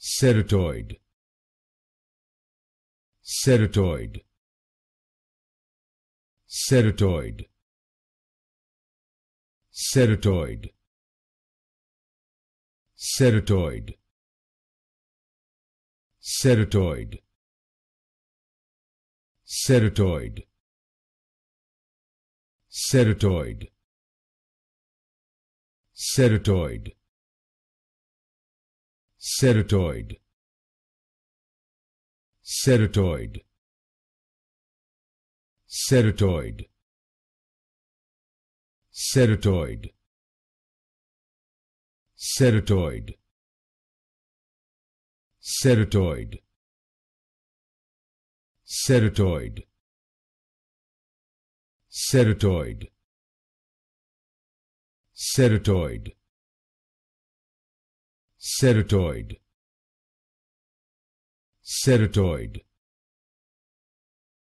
Ceratoid. Ceratoid. Ceratoid. Ceratoid. Ceratoid. Ceratoid. Ceratoid. Ceratoid. Serotoid Ceratoid. Ceratoid. Ceratoid. Ceratoid. Ceratoid. Ceratoid. Ceratoid. Ceratoid. Serotoid Ceratoid. Ceratoid.